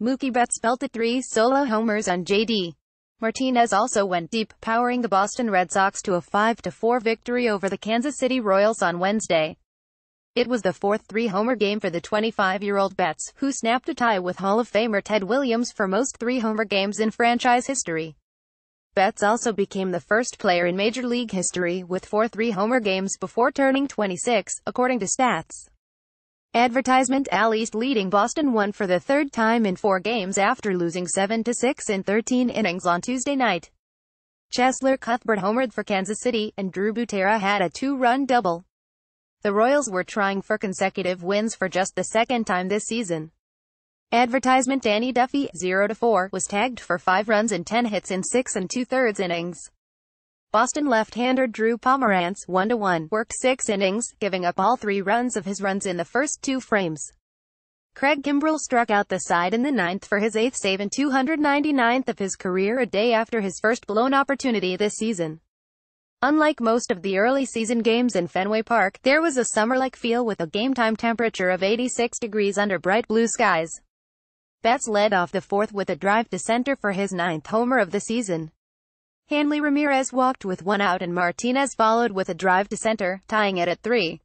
Mookie Betts belted three solo homers on J.D. Martinez also went deep, powering the Boston Red Sox to a 5-4 victory over the Kansas City Royals on Wednesday. It was the fourth three-homer game for the 25-year-old Betts, who snapped a tie with Hall of Famer Ted Williams for most three-homer games in franchise history. Betts also became the first player in Major League history with four three-homer games before turning 26, according to stats. Advertisement Al East leading Boston won for the third time in four games after losing 7-6 in 13 innings on Tuesday night. Chesler Cuthbert homered for Kansas City, and Drew Butera had a two-run double. The Royals were trying for consecutive wins for just the second time this season. Advertisement Danny Duffy, 0-4, was tagged for 5 runs and 10 hits in 6 and 2 thirds innings. Boston left-hander Drew Pomerantz, 1-1, worked six innings, giving up all three runs of his runs in the first two frames. Craig Kimbrell struck out the side in the ninth for his eighth save and 299th of his career a day after his first blown opportunity this season. Unlike most of the early season games in Fenway Park, there was a summer-like feel with a game-time temperature of 86 degrees under bright blue skies. Betts led off the fourth with a drive to center for his ninth homer of the season. Hanley Ramirez walked with one out and Martinez followed with a drive to center, tying it at three.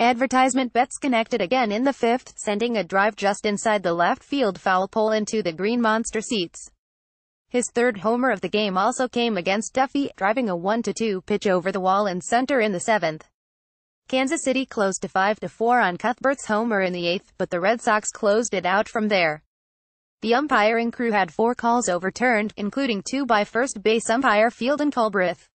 Advertisement bets connected again in the fifth, sending a drive just inside the left field foul pole into the Green Monster seats. His third homer of the game also came against Duffy, driving a 1-2 pitch over the wall and center in the seventh. Kansas City closed to 5-4 on Cuthbert's homer in the eighth, but the Red Sox closed it out from there. The umpiring crew had four calls overturned, including two by first base umpire Field and Culbreth.